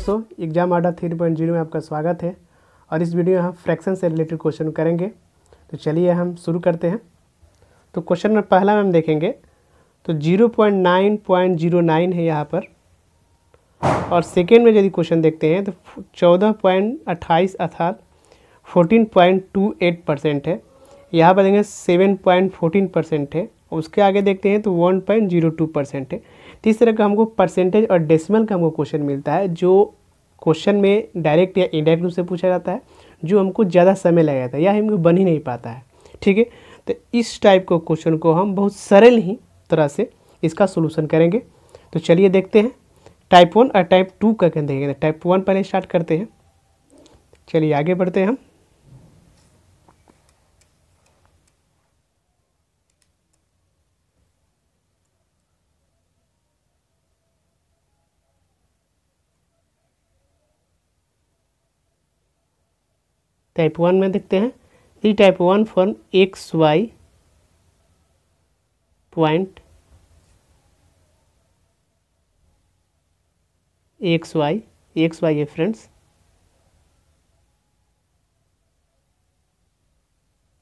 दोस्तों exam Adda three point zero में आपका स्वागत है और इस वीडियो में हम फ्रैक्शन से रिलेटेड क्वेश्चन करेंगे तो चलिए हम शुरू करते हैं तो क्वेश्चन में पहला में हम देखेंगे तो zero point nine point zero nine है यहाँ पर और सेकेंड में यदि क्वेश्चन देखते हैं तो चौदह पॉइंट अट्ठाईस अर्थात fourteen point two eight percent है यहाँ पर देखेंगे सेवन पॉइंट फोर्टीन परसेंट है उसके आगे देखते हैं तो one point zero two percent है तो इस तरह का हमको परसेंटेज और डेसिमल का हमको क्वेश्चन मिलता है जो क्वेश्चन में डायरेक्ट या इनडायरेक्ट रूप से पूछा जाता है जो हमको ज़्यादा समय लग जाता है या हमको बन ही नहीं पाता है ठीक है तो इस टाइप के क्वेश्चन को हम बहुत सरल ही तरह से इसका सोलूशन करेंगे तो चलिए देखते हैं टाइप वन और टाइप टू का देखेंगे टाइप वन पहले स्टार्ट करते हैं चलिए आगे बढ़ते हैं हम टाइप वन में देखते हैं the type one form X Y point X Y X Y है फ्रेंड्स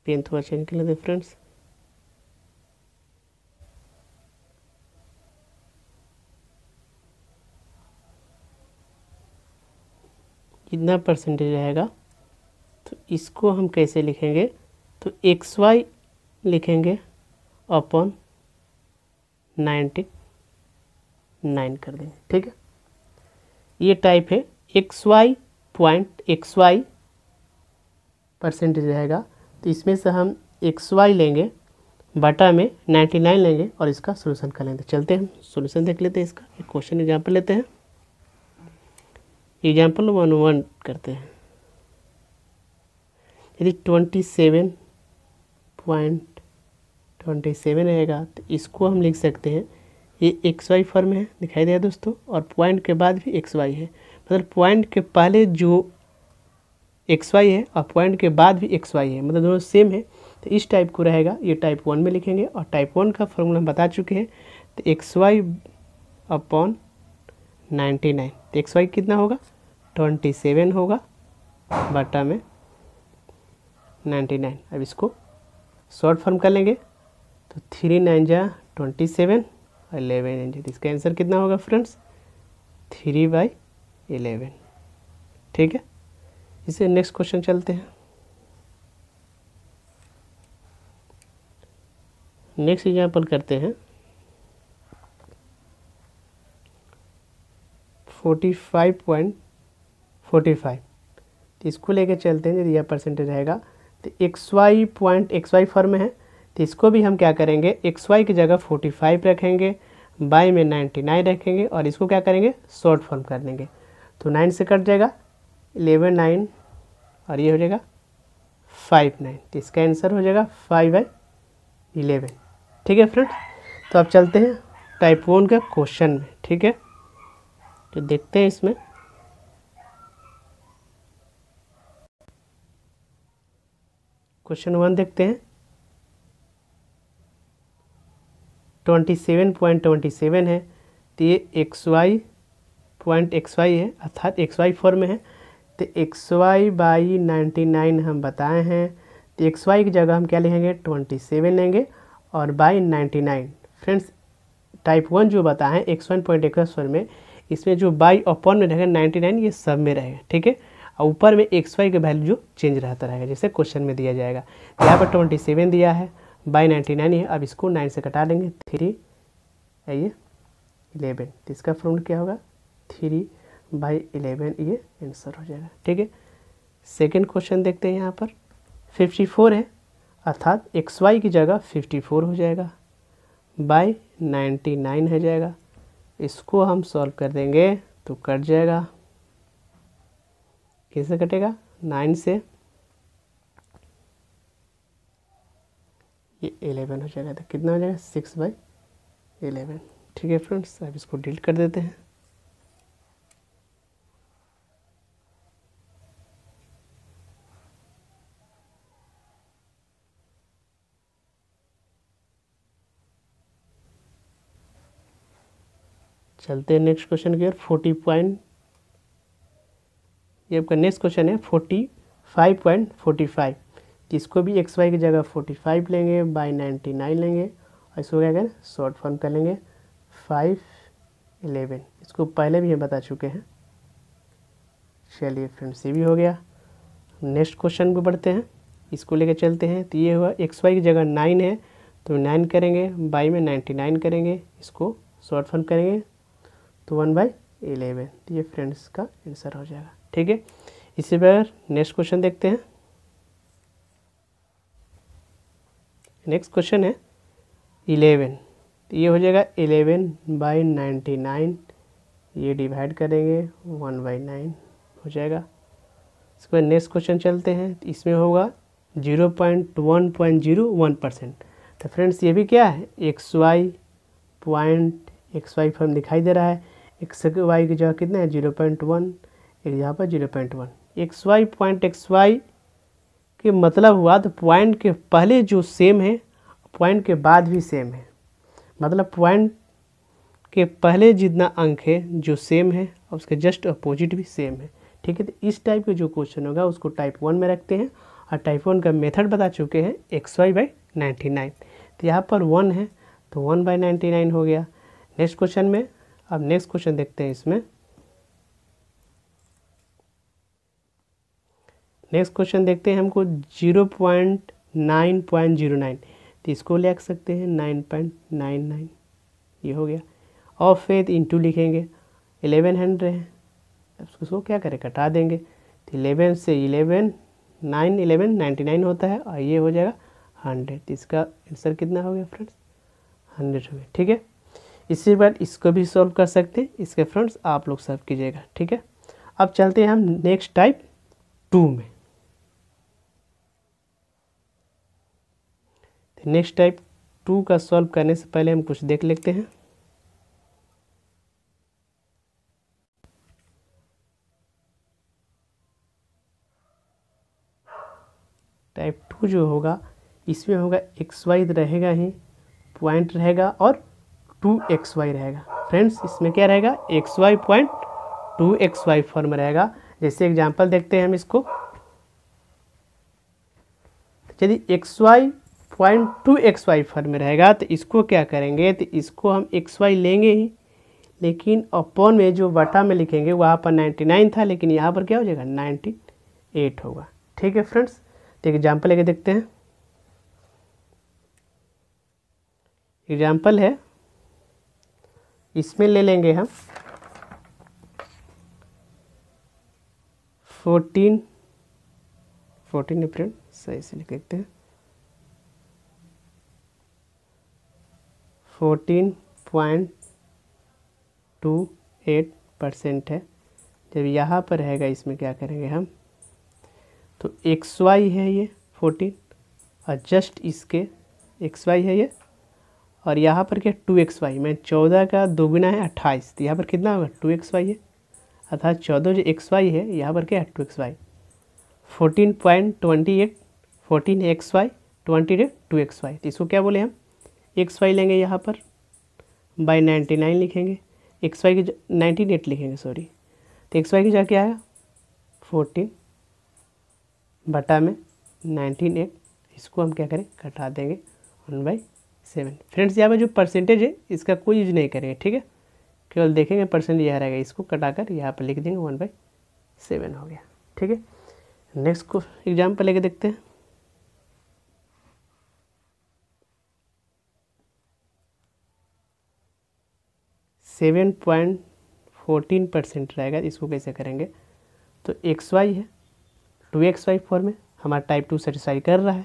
पेन थोड़ा चेंज कर लेते फ्रेंड्स कितना परसेंटेज रहेगा तो इसको हम कैसे लिखेंगे तो एक्स वाई लिखेंगे अपॉन नाइन्टी नाइन कर देंगे ठीक है ये टाइप है X Y point X Y percentage रहेगा तो इसमें से हम एक्स वाई लेंगे बाटा में नाइन्टी नाइन लेंगे और इसका सोल्यूशन कर लेंगे तो चलते हैं सोल्यूशन देख लेते हैं इसका एक क्वेश्चन एग्जाम्पल लेते हैं एग्जाम्पल वन वन करते हैं यदि twenty seven point twenty seven रहेगा तो इसको हम लिख सकते हैं ये एक्स वाई फॉर्म है दिखाई दिया दोस्तों और पॉइंट के बाद भी एक्स वाई है मतलब पॉइंट के पहले जो एक्स वाई है और पॉइंट के बाद भी एक्स वाई है मतलब दोनों सेम है तो इस टाइप को रहेगा ये टाइप वन में लिखेंगे और टाइप वन का फॉर्मूला हम बता चुके हैं तो X Y upon ninety nine तो एक्स वाई कितना होगा ट्वेंटी सेवन होगा बटा में नाइन्टी नाइन अब इसको शॉर्ट फॉर्म कर लेंगे तो थ्री नाइन जा ट्वेंटी सेवन और एलेवन नाइन जा तो इसका आंसर कितना होगा फ्रेंड्स थ्री बाई एलेवन ठीक है इसे नेक्स्ट क्वेश्चन चलते हैं नेक्स्ट एग्जाम्पल करते हैं forty five point forty five तो इसको लेके चलते हैं यदि यह परसेंटेज रहेगा तो X Y point X Y form में है तो इसको भी हम क्या करेंगे एक्स वाई की जगह फोर्टी फाइव रखेंगे बाई में नाइन्टी नाइन रखेंगे और इसको क्या करेंगे शॉर्ट फॉर्म कर देंगे तो नाइन से कट जाएगा एलेवन नाइन और ये हो जाएगा फाइव नाइन तो इसका आंसर हो जाएगा फाइव बाई इलेवन ठीक है फ्रेंड तो आप चलते हैं टाइप वन का क्वेश्चन में ठीक है तो देखते हैं इसमें क्वेश्चन वन देखते हैं twenty seven point twenty seven है तो ये X Y point X Y है अर्थात एक्स वाई फॉर्म में है तो X Y by ninety nine हम बताए हैं तो एक्स वाई की जगह हम क्या लिखेंगे ट्वेंटी सेवन लेंगे और by ninety nine friends type one जो बताएं X one point X four में इसमें जो बाई अपॉन में रहेगा नाइन्टी नाइन ये सब में रहेगा ठीक है और ऊपर में एक्स वाई का वैल्यू चेंज रहता रहेगा जैसे क्वेश्चन में दिया जाएगा यहाँ पर ट्वेंटी सेवन दिया है बाई नाइन्टी नाइन है अब इसको नाइन से कटा देंगे थ्री ये इलेवन तो इसका फ्रूट क्या होगा थ्री बाई इलेवन ये आंसर हो जाएगा ठीक है सेकेंड क्वेश्चन देखते हैं यहाँ पर फिफ्टी फोर है अर्थात एक्स वाई की जगह फिफ्टी फोर हो जाएगा बाई नाइन्टी नाइन हो जाएगा इसको हम सॉल्व कर देंगे तो कट जाएगा कैसे कटेगा नाइन से ये एलेवन हो जाएगा तो कितना हो जाएगा सिक्स बाई एलेवन ठीक है फ्रेंड्स अब इसको डिलीट कर देते हैं चलते हैं नेक्स्ट क्वेश्चन की ओर फोर्टी पॉइंट ये आपका नेक्स्ट क्वेश्चन है forty five point forty five जिसको भी एक्स वाई की जगह फोर्टी फाइव लेंगे बाई नाइन्टी नाइन लेंगे और इसको क्या करें शॉर्ट फॉर्म कर लेंगे फाइव एलेवन इसको पहले भी हम बता चुके हैं चलिए फ्रेंड्स ये भी हो गया नेक्स्ट क्वेश्चन भी बढ़ते हैं इसको लेकर चलते हैं तो ये हुआ एक्स वाई की जगह नाइन है तो नाइन करेंगे बाई में नाइन्टी नाइन करेंगे इसको शॉर्ट फॉर्म करेंगे तो वन बाई एलेवन तो ये फ्रेंड्स का आंसर हो जाएगा ठीक है इसी बार नेक्स्ट क्वेश्चन देखते हैं नेक्स्ट क्वेश्चन है इलेवन तो ये हो जाएगा इलेवन बाई नाइन्टी नाइन ये डिवाइड करेंगे वन बाई नाइन हो जाएगा इसके बाद नेक्स्ट क्वेश्चन चलते हैं तो इसमें होगा zero point one point zero one percent तो फ्रेंड्स ये भी क्या है X Y point X Y form दिखाई दे रहा है एक्स वाई की जगह कितना है जीरो पॉइंट वन फिर यहाँ पर zero point one X Y point X Y के मतलब हुआ तो पॉइंट के पहले जो सेम है पॉइंट के बाद भी सेम है मतलब पॉइंट के पहले जितना अंक है जो सेम है और उसके जस्ट अपोजिट भी सेम है ठीक है तो इस टाइप के जो क्वेश्चन होगा उसको टाइप वन में रखते हैं और टाइप वन का मेथड बता चुके हैं X Y by ninety nine तो यहाँ पर वन है तो वन बाई नाइन्टी नाइन हो गया नेक्स्ट क्वेश्चन में अब नेक्स्ट क्वेश्चन देखते हैं इसमें नेक्स्ट क्वेश्चन देखते हैं हमको zero point nine point zero nine तो इसको लिख सकते हैं नाइन पॉइंट नाइन नाइन ये हो गया और फेथ इंटू लिखेंगे एलेवन हंड्रेड है उसको क्या करें कटा देंगे तो इलेवन से eleven nine eleven ninety nine होता है और ये हो जाएगा हंड्रेड तो इसका आंसर कितना हो गया फ्रेंड्स हंड्रेड हो गया ठीक है इसी बात इसको भी सॉल्व कर सकते हैं इसके फ्रेंड्स आप लोग सर्व कीजिएगा ठीक है अब चलते हैं हम नेक्स्ट टाइप टू में नेक्स्ट टाइप टू का सॉल्व करने से पहले हम कुछ देख लेते हैं टाइप टू जो होगा इसमें होगा एक्स वाई रहेगा ही पॉइंट रहेगा और टू एक्स वाई रहेगा फ्रेंड्स इसमें क्या रहेगा X Y point two X Y form रहेगा जैसे एग्जांपल देखते हैं हम इसको यदि X Y point two X Y form में रहेगा तो इसको क्या करेंगे तो इसको हम एक्स वाई लेंगे ही लेकिन अपॉन में जो बटा में लिखेंगे वहाँ पर नाइन्टी नाइन था लेकिन यहाँ पर क्या हो जाएगा नाइन्टी एट होगा ठीक है फ्रेंड्स तो एग्जाम्पल लेके देखते हैं एग्जाम्पल है इसमें ले लेंगे हम फोर्टीन फोर्टीन अप्रैल सही से लिख देखते हैं fourteen point two eight percent है जब यहाँ पर रहेगा इसमें क्या करेंगे हम तो एक्स वाई है ये फोर्टीन और जस्ट इसके एक्स वाई है ये और यहाँ पर क्या टू एक्स वाई मैं चौदह का दोगुना है अट्ठाईस तो यहाँ पर कितना होगा टू एक्स वाई है अर्थात चौदह जो एक्स वाई है यहाँ पर क्या है two X Y fourteen point twenty eight fourteen X Y twenty eight two X Y तो इसको क्या बोले हम एक्स वाई लेंगे यहाँ पर बाई नाइन्टी नाइन लिखेंगे एक्स वाई की नाइन्टीन एट लिखेंगे सॉरी तो एक्स वाई की जगह क्या आया फोर्टीन बटा में नाइन्टीन एट इसको हम क्या करें घटा देंगे वन बाई सेवन फ्रेंड्स यहाँ पर जो परसेंटेज है इसका कोई यूज नहीं करेंगे ठीक है केवल देखेंगे परसेंट यह रहेगा इसको कटा कर यहाँ पर लिख देंगे वन बाई सेवन हो गया ठीक है नेक्स्ट को एग्जाम्पल लेके देखते हैं सेवन पॉइंट फोर्टीन परसेंट रहेगा इसको कैसे करेंगे तो एक्स वाई है टू एक्स वाई फोर में हमारा टाइप टू सेटिस्फाई कर रहा है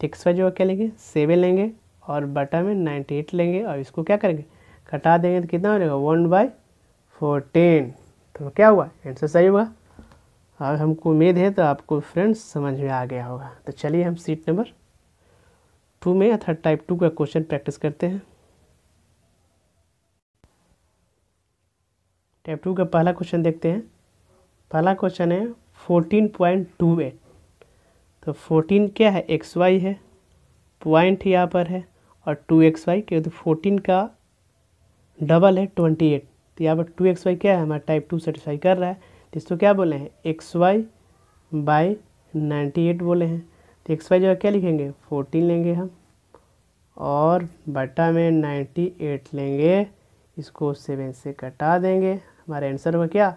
तो एक्स वाई जो क्या लेंगे सेवन लेंगे और बटा में नाइन्टी एट लेंगे और इसको क्या करेंगे कटा देंगे तो कितना हो जाएगा वन बाई फोर्टीन तो क्या हुआ आंसर सही हुआ और हमको उम्मीद है तो आपको फ्रेंड्स समझ में आ गया होगा तो चलिए हम सीट नंबर टू में अर्थात टाइप टू का क्वेश्चन प्रैक्टिस करते हैं टाइप टू का पहला क्वेश्चन देखते हैं पहला क्वेश्चन है फोर्टीन पॉइंट टू एट तो फोर्टीन क्या है एक्स वाई है पॉइंट यहाँ पर है और टू एक्स वाई क्योंकि फोर्टीन का डबल है ट्वेंटी एट तो यहाँ पर टू एक्स वाई क्या है हमारा टाइप टू सेटिस्फाई कर रहा है तो इसको क्या बोले हैं X Y by ninety eight बोले हैं तो एक्स वाई जो है क्या लिखेंगे फोर्टीन लेंगे हम और बटा में नाइन्टी एट लेंगे इसको सेवन से कटा देंगे हमारा आंसर हो गया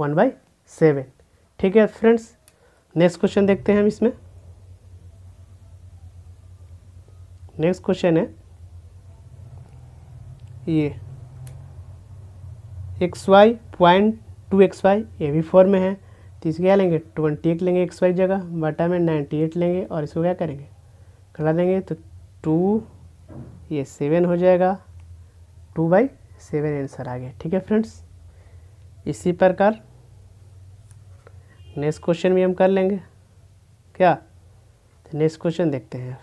वन बाई सेवन ठीक है फ्रेंड्स नेक्स्ट क्वेश्चन देखते हैं हम इसमें नेक्स्ट क्वेश्चन है ये X Y point two X Y ये भी फोर में है तो इसको क्या लेंगे ट्वेंटी एट लेंगे एक्स वाई जगह बटा में नाइन्टी एट लेंगे और इसको क्या करेंगे खड़ा देंगे तो टू ये सेवन हो जाएगा टू बाई सेवन आंसर आ गया ठीक है फ्रेंड्स इसी प्रकार नेक्स्ट क्वेश्चन भी हम कर लेंगे क्या तो नेक्स्ट क्वेश्चन देखते हैं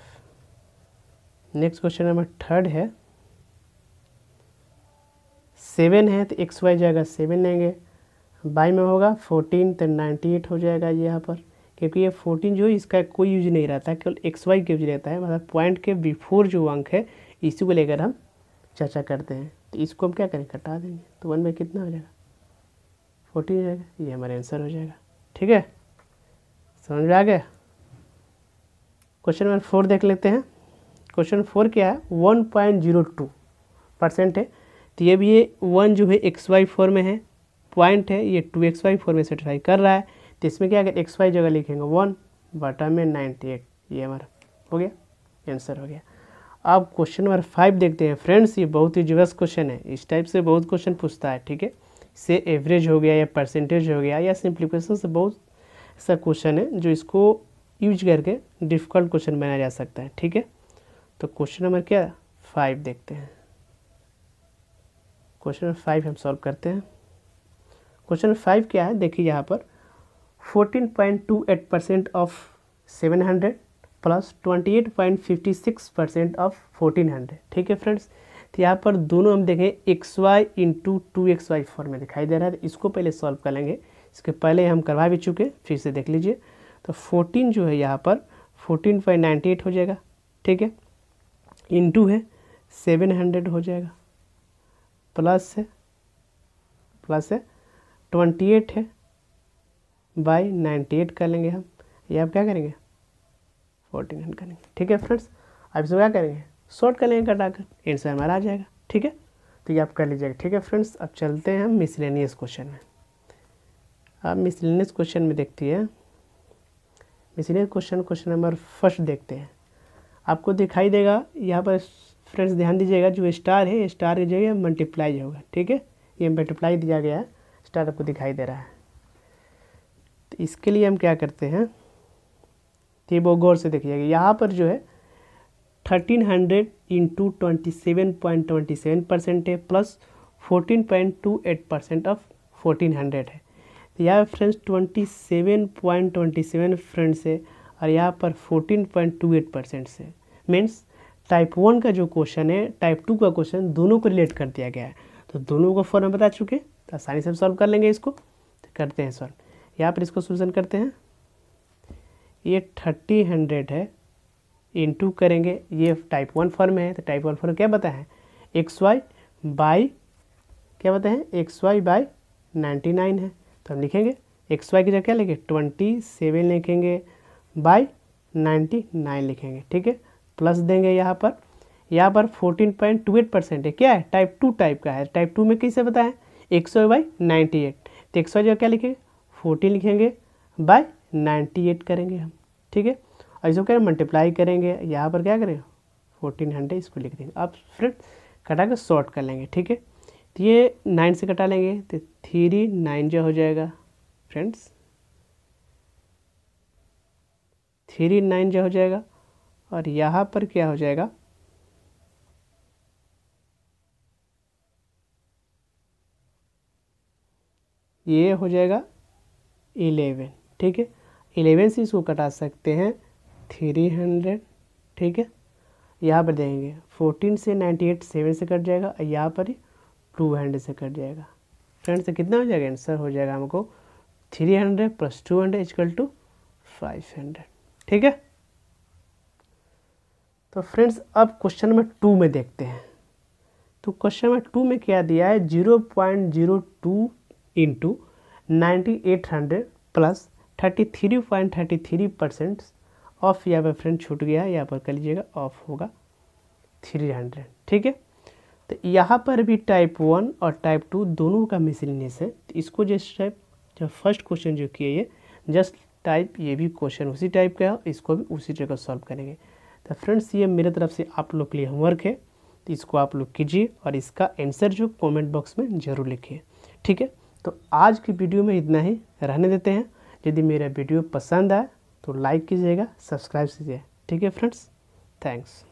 नेक्स्ट क्वेश्चन नंबर थर्ड है सेवन है तो एक्स वाई जाएगा सेवन लेंगे बाई में होगा फोर्टीन तो नाइन्टी एट हो जाएगा यहाँ पर क्योंकि ये फोर्टीन जो है इसका कोई यूज नहीं रहता है केवल एक्स वाई के यूज रहता है मतलब पॉइंट के बिफोर जो अंक है इसी को लेकर हम चर्चा करते हैं तो इसको हम क्या करें कटा देंगे तो वन में कितना हो जाएगा फोर्टी हो जाएगा ये हमारा आंसर हो जाएगा ठीक है समझ में आ गया क्वेश्चन नंबर फोर देख लेते हैं क्वेश्चन फोर क्या है one point zero two percent है तो ये भी ये वन जो है एक्स वाई फोर में है पॉइंट है ये टू एक्स वाई फोर में ट्राई कर रहा है तो इसमें क्या अगर एक्स वाई जगह लिखेंगे वन बटा में नाइन्टी एट ये हमारा हो गया आंसर हो गया अब क्वेश्चन नंबर फाइव देखते हैं फ्रेंड्स ये बहुत ही यूएस क्वेश्चन है इस टाइप से बहुत क्वेश्चन पूछता है ठीक है से एवरेज हो गया या परसेंटेज हो गया या सिंप्लीफिकेशन से बहुत सा क्वेश्चन है जो इसको यूज करके डिफ़िकल्ट क्वेश्चन बनाया जा सकता है ठीक है तो क्वेश्चन नंबर क्या फाइव देखते हैं क्वेश्चन नंबर फाइव हम सॉल्व करते हैं क्वेश्चन फाइव क्या है देखिए यहाँ पर fourteen point two eight percent of seven hundred plus twenty eight point fifty six percent of fourteen hundred ठीक है फ्रेंड्स तो यहाँ पर दोनों हम देखें X Y into two X Y form में दिखाई दे रहा है तो इसको पहले सॉल्व कर लेंगे इसके पहले हम करवा भी चुके फिर से देख लीजिए तो फोर्टीन जो है यहाँ पर फोर्टीन बाई नाइन्टी एट हो जाएगा ठीक है इंटू है सेवन हंड्रेड हो जाएगा प्लस है प्लस है ट्वेंटी एट है बाई नाइन्टी एट कर लेंगे हम ये आप क्या करेंगे फोर्टीन हंड्रेड करेंगे ठीक है फ्रेंड्स आप इसमें क्या करेंगे शॉर्ट कर लेंगे कटाकर आंसर हमारा आ जाएगा ठीक है तो ये आप कर लीजिएगा ठीक है फ्रेंड्स अब चलते हैं मिसलेनियस क्वेश्चन में अब मिसलेनियस क्वेश्चन में देखती है miscellaneous question question number first देखते हैं आपको दिखाई देगा यहाँ पर फ्रेंड्स ध्यान दीजिएगा जो स्टार है स्टार की जगह मल्टीप्लाई होगा ठीक है ये मल्टीप्लाई दिया गया है स्टार आपको दिखाई दे रहा है तो इसके लिए हम क्या करते हैं तो वो गौर से देखिएगा यहाँ पर जो है thirteen hundred into twenty seven point twenty seven percent है plus fourteen point two eight percent of fourteen hundred है तो यहाँ पर friends twenty seven point twenty seven friends है और यहाँ पर fourteen point two eight percent से मीन्स टाइप वन का जो क्वेश्चन है टाइप टू का क्वेश्चन दोनों को रिलेट कर दिया गया है तो दोनों को फॉर्म बता चुके तो आसानी से हम सॉल्व कर लेंगे इसको तो करते हैं सॉल्व यहाँ पर इसको सोल्यूशन करते हैं ये थर्टी हंड्रेड है इन टू करेंगे ये टाइप वन फॉर्म है तो टाइप वन फॉर्म क्या बताए हैं एक्स वाई बाई क्या बताए हैं X Y by ninety nine है तो हम लिखेंगे एक्स वाई की जगह क्या लिखेंगे ट्वेंटी सेवन लिखेंगे बाई नाइन्टी नाइन लिखेंगे ठीक है प्लस देंगे यहाँ पर यहाँ पर fourteen point two eight percent है क्या है टाइप टू टाइप का है टाइप टू में कैसे बताएं एक सौ बाई नाइन्टी एट तो एक सौ जगह क्या लिखेंगे फोर्टीन लिखेंगे बाई नाइन्टी एट करेंगे हम ठीक है और इसको क्या मल्टीप्लाई करेंगे यहाँ पर क्या करें फोर्टीन हंड्रेड इसको लिख देंगे अब फिर कटा के शॉर्ट कर लेंगे ठीक है तो ये नाइन से कटा लेंगे तो थ्री नाइन जो हो जाएगा फ्रेंड्स थ्री नाइन जो हो जाएगा और यहाँ पर क्या हो जाएगा ये हो जाएगा इलेवन ठीक है इलेवन से इसको कटा सकते हैं थ्री हंड्रेड ठीक है यहाँ पर देखेंगे फोर्टीन से नाइन्टी एट सेवन से कट जाएगा और यहाँ पर टू हंड्रेड से कट जाएगा फ्रेंड्स तो कितना हो जाएगा आंसर हो जाएगा हमको three hundred plus two hundred equal to five hundred ठीक है तो फ्रेंड्स अब क्वेश्चन नंबर टू में देखते हैं तो क्वेश्चन नंबर टू में क्या दिया है zero point zero two into ninety eight hundred plus thirty three point thirty three percent of यहाँ पर फ्रेंड छूट गया है यहाँ पर कर लीजिएगा ऑफ होगा थ्री हंड्रेड ठीक है तो यहाँ पर भी टाइप वन और टाइप टू दोनों का मिसलिनियस है तो इसको जिस टाइप जो फर्स्ट क्वेश्चन जो किया ये जस्ट टाइप ये भी क्वेश्चन उसी टाइप का है इसको भी उसी जगह सॉल्व करेंगे तो फ्रेंड्स ये मेरे तरफ से आप लोग के लिए होमवर्क है तो इसको आप लोग कीजिए और इसका आंसर जो कमेंट बॉक्स में ज़रूर लिखिए ठीक है तो आज की वीडियो में इतना ही रहने देते हैं यदि मेरा वीडियो पसंद आए तो लाइक कीजिएगा सब्सक्राइब कीजिए ठीक है फ्रेंड्स थैंक्स